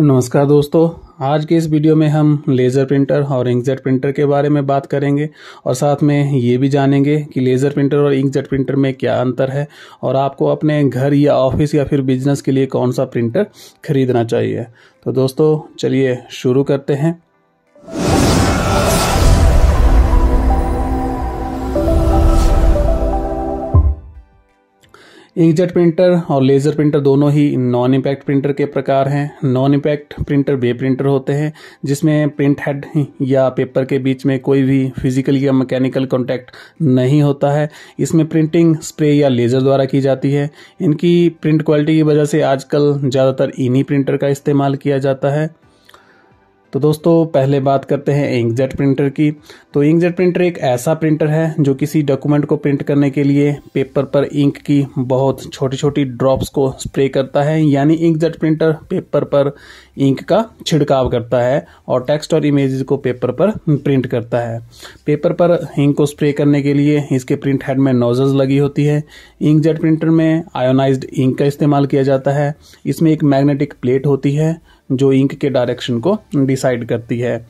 नमस्कार दोस्तों आज के इस वीडियो में हम लेज़र प्रिंटर और इंकजेट प्रिंटर के बारे में बात करेंगे और साथ में ये भी जानेंगे कि लेज़र प्रिंटर और इंकजेट प्रिंटर में क्या अंतर है और आपको अपने घर या ऑफिस या फिर बिजनेस के लिए कौन सा प्रिंटर खरीदना चाहिए तो दोस्तों चलिए शुरू करते हैं इंकजेट प्रिंटर और लेज़र प्रिंटर दोनों ही नॉन इम्पैक्ट प्रिंटर के प्रकार हैं नॉन इम्पैक्ट प्रिंटर वे प्रिंटर होते हैं जिसमें प्रिंट हेड या पेपर के बीच में कोई भी फिजिकल या मैकेनिकल कॉन्टैक्ट नहीं होता है इसमें प्रिंटिंग स्प्रे या लेज़र द्वारा की जाती है इनकी प्रिंट क्वालिटी की वजह से आजकल ज़्यादातर इन्हीं प्रिंटर का इस्तेमाल किया जाता है तो दोस्तों पहले बात करते हैं इंकजेट प्रिंटर की तो इंकजेट प्रिंटर एक ऐसा प्रिंटर है जो किसी डॉक्यूमेंट को प्रिंट करने के लिए पेपर पर इंक की बहुत छोटी छोटी ड्रॉप्स को स्प्रे करता है यानी इंकजेट प्रिंटर पेपर पर इंक का छिड़काव करता है और टेक्स्ट और इमेजेस को पेपर पर प्रिंट करता है पेपर पर इंक को स्प्रे करने के लिए इसके प्रिंट हेड में नोजल्स लगी होती है इंकजेट प्रिंटर में आयोनाइज इंक का इस्तेमाल किया जाता है इसमें एक मैग्नेटिक प्लेट होती है जो इंक के डायरेक्शन को डिसाइड करती है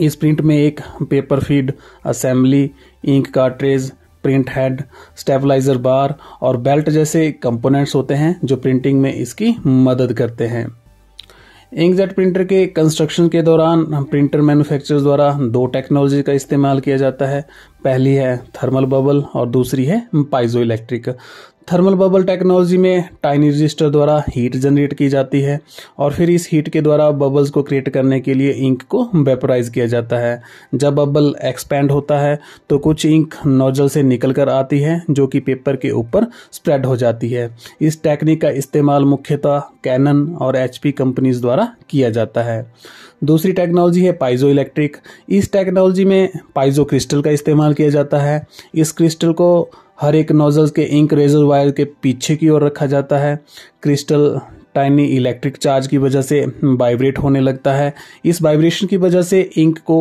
इस प्रिंट में एक paper feed assembly ink cartridge print head stabiliser bar और बेल्ट जैसे कंपोनेंट्स होते हैं जो प्रिंटिंग में इसकी मदद करते हैं इंकजेट प्रिंटर के कंस्ट्रक्शन के दौरान प्रिंटर मैन्युफैक्चरर्स द्वारा दो टेक्नोलॉजी का इस्तेमाल किया जाता है पहली है थर्मल बबल और दूसरी है piezo electric thermal bubble technology में टाइनी रजिस्टर द्वारा हीट जनरेट की जाती है और फिर इस हीट के द्वारा बबल्स को क्रिएट करने के लिए इंक को वेपराइज किया जाता है जब बबल एक्सपेंड होता है तो कुछ इंक नोजल से निकल कर आती है जो कि पेपर के ऊपर स्प्रेड हो जाती है इस टेक्निक का इस्तेमाल मुख्यतः कैनन और एच कंपनीज द्वारा किया जाता है दूसरी टेक्नोलॉजी है पाइजो इलेक्ट्रिक इस टेक्नोलॉजी में पाइजो क्रिस्टल का इस्तेमाल किया जाता है इस क्रिस्टल को हर एक नोजल के इंक रेजर वायर के पीछे की ओर रखा जाता है क्रिस्टल टाइनी इलेक्ट्रिक चार्ज की वजह से वाइब्रेट होने लगता है इस वाइब्रेशन की वजह से इंक को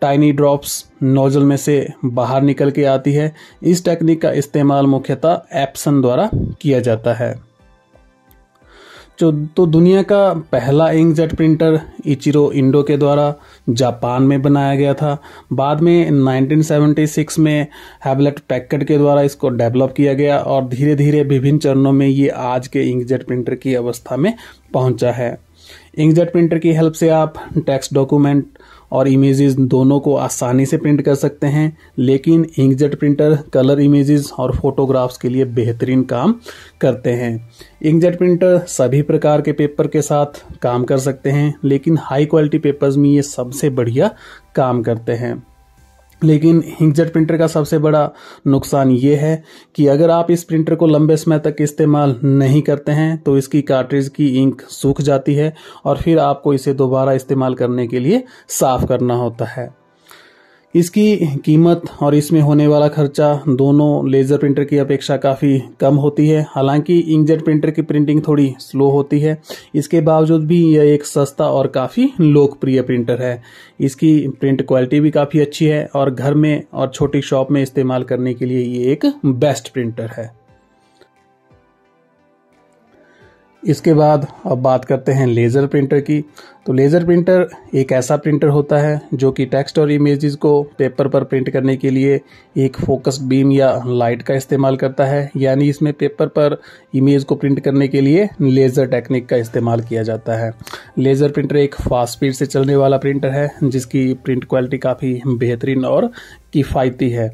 टाइनी ड्रॉप्स नोजल में से बाहर निकल के आती है इस टेक्निक का इस्तेमाल मुख्यतः एप्सन द्वारा किया जाता है जो तो दुनिया का पहला इंकजेट प्रिंटर इचिरो इंडो के द्वारा जापान में बनाया गया था बाद में 1976 में हैबलेट पैकेट के द्वारा इसको डेवलप किया गया और धीरे धीरे विभिन्न चरणों में ये आज के इंकजेट प्रिंटर की अवस्था में पहुंचा है इंकजेट प्रिंटर की हेल्प से आप टेक्स्ट डॉक्यूमेंट और इमेजेस दोनों को आसानी से प्रिंट कर सकते हैं लेकिन इंकजेट प्रिंटर कलर इमेजेस और फोटोग्राफ्स के लिए बेहतरीन काम करते हैं इंकजेट प्रिंटर सभी प्रकार के पेपर के साथ काम कर सकते हैं लेकिन हाई क्वालिटी पेपर्स में ये सबसे बढ़िया काम करते हैं लेकिन हिंगजेट प्रिंटर का सबसे बड़ा नुकसान ये है कि अगर आप इस प्रिंटर को लंबे समय तक इस्तेमाल नहीं करते हैं तो इसकी कार्ट्रिज की इंक सूख जाती है और फिर आपको इसे दोबारा इस्तेमाल करने के लिए साफ करना होता है इसकी कीमत और इसमें होने वाला खर्चा दोनों लेज़र प्रिंटर की अपेक्षा काफ़ी कम होती है हालांकि इंकजेट प्रिंटर की प्रिंटिंग थोड़ी स्लो होती है इसके बावजूद भी यह एक सस्ता और काफ़ी लोकप्रिय प्रिंटर है इसकी प्रिंट क्वालिटी भी काफ़ी अच्छी है और घर में और छोटी शॉप में इस्तेमाल करने के लिए ये एक बेस्ट प्रिंटर है इसके बाद अब बात करते हैं लेज़र प्रिंटर की तो लेज़र प्रिंटर एक ऐसा प्रिंटर होता है जो कि टेक्स्ट और इमेजेस को पेपर पर प्रिंट करने के लिए एक फोकस बीम या लाइट का इस्तेमाल करता है यानी इसमें पेपर पर इमेज को प्रिंट करने के लिए लेज़र टेक्निक का इस्तेमाल किया जाता है लेज़र प्रिंटर एक फास्ट स्पीड से चलने वाला प्रिंटर है जिसकी प्रिंट क्वालिटी काफ़ी बेहतरीन और किफ़ायती है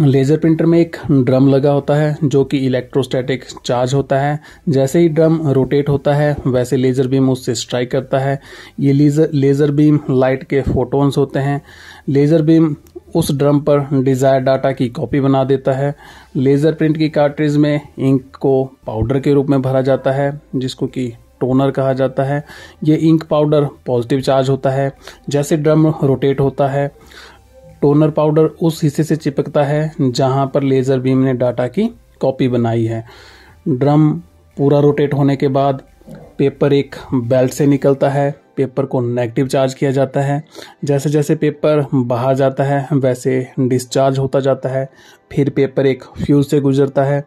लेजर प्रिंटर में एक ड्रम लगा होता है जो कि इलेक्ट्रोस्टैटिक चार्ज होता है जैसे ही ड्रम रोटेट होता है वैसे लेजर बीम उससे स्ट्राइक करता है ये लेजर लेजर बीम लाइट के फोटोन्स होते हैं लेजर बीम उस ड्रम पर डिजायर डाटा की कॉपी बना देता है लेजर प्रिंट की कार्ट्रिज में इंक को पाउडर के रूप में भरा जाता है जिसको कि टोनर कहा जाता है ये इंक पाउडर पॉजिटिव चार्ज होता है जैसे ड्रम रोटेट होता है टोनर पाउडर उस हिस्से से चिपकता है जहां पर लेज़र बीम ने डाटा की कॉपी बनाई है ड्रम पूरा रोटेट होने के बाद पेपर एक बेल्ट से निकलता है पेपर को नेगेटिव चार्ज किया जाता है जैसे जैसे पेपर बाहर जाता है वैसे डिस्चार्ज होता जाता है फिर पेपर एक फ्यूज से गुजरता है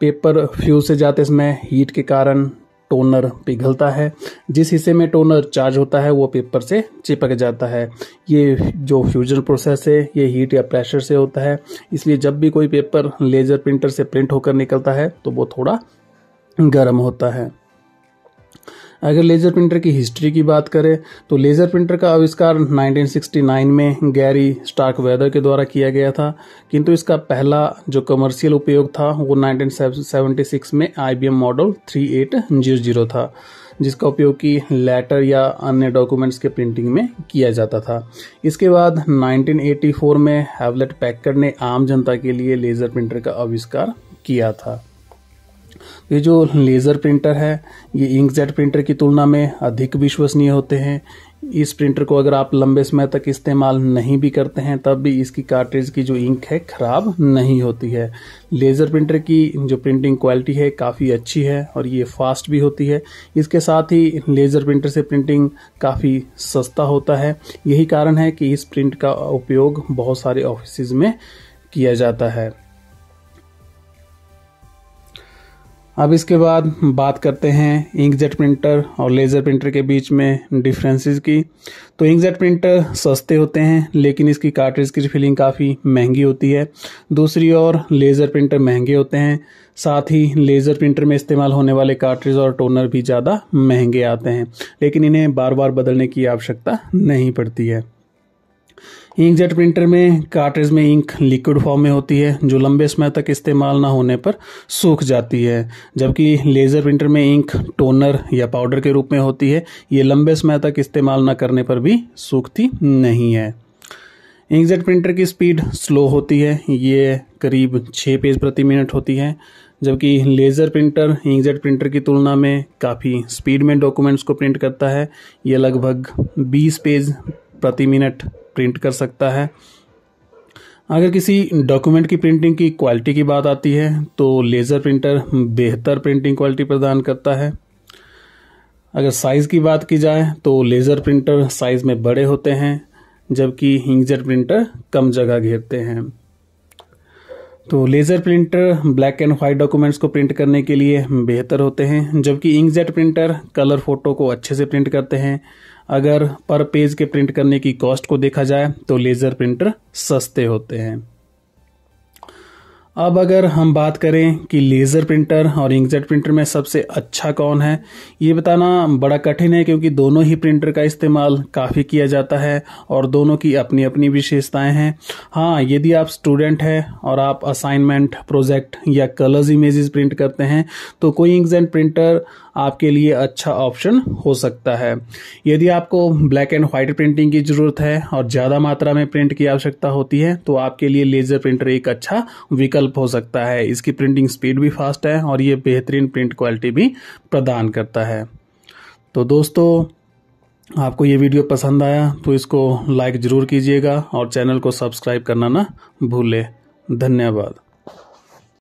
पेपर फ्यूज से जाते समय हीट के कारण टोनर पिघलता है जिस हिस्से में टोनर चार्ज होता है वो पेपर से चिपक जाता है ये जो फ्यूजन प्रोसेस है ये हीट या प्रेशर से होता है इसलिए जब भी कोई पेपर लेजर प्रिंटर से प्रिंट होकर निकलता है तो वो थोड़ा गर्म होता है अगर लेजर प्रिंटर की हिस्ट्री की बात करें तो लेजर प्रिंटर का आविष्कार 1969 में गैरी स्टार्क वेदर के द्वारा किया गया था किंतु इसका पहला जो कमर्शियल उपयोग था वो 1976 में आई मॉडल 3800 था जिसका उपयोग की लेटर या अन्य डॉक्यूमेंट्स के प्रिंटिंग में किया जाता था इसके बाद 1984 में हैवलेट पैकर ने आम जनता के लिए लेजर प्रिंटर का आविष्कार किया था ये जो लेज़र प्रिंटर है ये इंक जेट प्रिंटर की तुलना में अधिक विश्वसनीय होते हैं इस प्रिंटर को अगर आप लंबे समय तक इस्तेमाल नहीं भी करते हैं तब भी इसकी कार्ट्रिज की जो इंक है ख़राब नहीं होती है लेज़र प्रिंटर की जो प्रिंटिंग क्वालिटी है काफ़ी अच्छी है और ये फास्ट भी होती है इसके साथ ही लेज़र प्रिंटर से प्रिंटिंग काफ़ी सस्ता होता है यही कारण है कि इस प्रिंट का उपयोग बहुत सारे ऑफिस में किया जाता है अब इसके बाद बात करते हैं इंकजेट प्रिंटर और लेज़र प्रिंटर के बीच में डिफरेंसेस की तो इंकजेट प्रिंटर सस्ते होते हैं लेकिन इसकी कार्ट्रिज की फिलिंग काफ़ी महंगी होती है दूसरी ओर लेज़र प्रिंटर महंगे होते हैं साथ ही लेज़र प्रिंटर में इस्तेमाल होने वाले कार्ट्रिज और टोनर भी ज़्यादा महंगे आते हैं लेकिन इन्हें बार बार बदलने की आवश्यकता नहीं पड़ती है इंकजेट प्रिंटर में कार्टेज में इंक लिक्विड फॉर्म में होती है जो लंबे समय तक इस्तेमाल ना होने पर सूख जाती है जबकि लेज़र प्रिंटर में इंक टोनर या पाउडर के रूप में होती है ये लंबे समय तक इस्तेमाल ना करने पर भी सूखती नहीं है इंकजेट प्रिंटर की स्पीड स्लो होती है ये करीब छः पेज प्रति मिनट होती है जबकि लेज़र प्रिंटर इंकजेट प्रिंटर की तुलना में काफ़ी स्पीड में डॉक्यूमेंट्स को प्रिंट करता है ये लगभग 20 पेज प्रति मिनट प्रिंट कर सकता है अगर किसी डॉक्यूमेंट की प्रिंटिंग की क्वालिटी की बात आती है तो लेज़र प्रिंटर बेहतर प्रिंटिंग क्वालिटी प्रदान करता है अगर साइज़ की बात की जाए तो लेज़र प्रिंटर साइज़ में बड़े होते हैं जबकि इंकजेट प्रिंटर कम जगह घेरते हैं तो laser printer black and white documents को प्रिंट करने के लिए बेहतर होते हैं जबकि इंकजेट प्रिंटर कलर फोटो को अच्छे से प्रिंट करते हैं अगर पर पेज के प्रिंट करने की कॉस्ट को देखा जाए तो लेज़र प्रिंटर सस्ते होते हैं अब अगर हम बात करें कि लेज़र प्रिंटर और इंकजेट प्रिंटर में सबसे अच्छा कौन है ये बताना बड़ा कठिन है क्योंकि दोनों ही प्रिंटर का इस्तेमाल काफ़ी किया जाता है और दोनों की अपनी अपनी विशेषताएं हैं हाँ यदि आप स्टूडेंट हैं और आप असाइनमेंट प्रोजेक्ट या कलर्स इमेजेस प्रिंट करते हैं तो कोई इंकजेट प्रिंटर आपके लिए अच्छा ऑप्शन हो सकता है यदि आपको ब्लैक एंड व्हाइट प्रिंटिंग की जरूरत है और ज़्यादा मात्रा में प्रिंट की आवश्यकता होती है तो आपके लिए लेजर प्रिंटर एक अच्छा विकल्प हो सकता है इसकी प्रिंटिंग स्पीड भी फास्ट है और ये बेहतरीन प्रिंट क्वालिटी भी प्रदान करता है तो दोस्तों आपको ये वीडियो पसंद आया तो इसको लाइक ज़रूर कीजिएगा और चैनल को सब्सक्राइब करना ना भूलें धन्यवाद